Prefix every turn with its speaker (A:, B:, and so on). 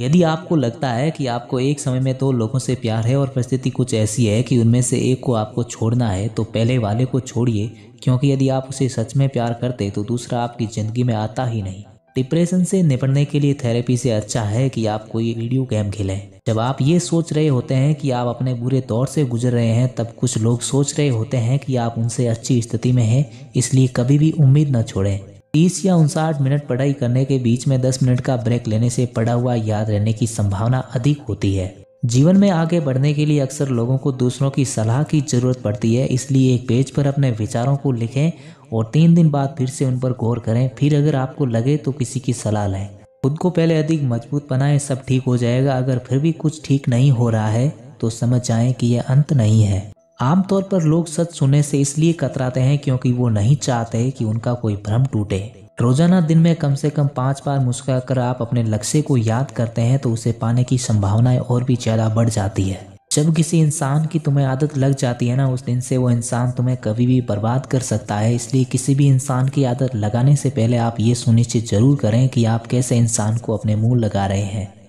A: यदि आपको लगता है कि आपको एक समय में दो तो लोगों से प्यार है और परिस्थिति कुछ ऐसी है कि उनमें से एक को आपको छोड़ना है तो पहले वाले को छोड़िए क्योंकि यदि आप उसे सच में प्यार करते तो दूसरा आपकी ज़िंदगी में आता ही नहीं डिप्रेशन से निपटने के लिए थेरेपी से अच्छा है कि आप कोई वीडियो गेम खेलें जब आप ये सोच रहे होते हैं कि आप अपने बुरे दौर से गुजर रहे हैं तब कुछ लोग सोच रहे होते हैं कि आप उनसे अच्छी स्थिति में हैं इसलिए कभी भी उम्मीद न छोड़ें तीस या उनसाठ मिनट पढ़ाई करने के बीच में दस मिनट का ब्रेक लेने से पढ़ा हुआ याद रहने की संभावना अधिक होती है जीवन में आगे बढ़ने के लिए अक्सर लोगों को दूसरों की सलाह की जरूरत पड़ती है इसलिए एक पेज पर अपने विचारों को लिखें और तीन दिन बाद फिर से उन पर गौर करें फिर अगर आपको लगे तो किसी की सलाह लें खुद को पहले अधिक मजबूत बनाएं सब ठीक हो जाएगा अगर फिर भी कुछ ठीक नहीं हो रहा है तो समझ आए कि यह अंत नहीं है आमतौर पर लोग सच सुनने से इसलिए कतराते हैं क्योंकि वो नहीं चाहते कि उनका कोई भ्रम टूटे रोजाना दिन में कम से कम पाँच बार मुस्कुरा कर आप अपने लक्ष्य को याद करते हैं तो उसे पाने की संभावनाएं और भी ज़्यादा बढ़ जाती है जब किसी इंसान की तुम्हें आदत लग जाती है ना उस दिन से वो इंसान तुम्हें कभी भी बर्बाद कर सकता है इसलिए किसी भी इंसान की आदत लगाने से पहले आप ये सुनिश्चित जरूर करें कि आप कैसे इंसान को अपने मुंह लगा रहे हैं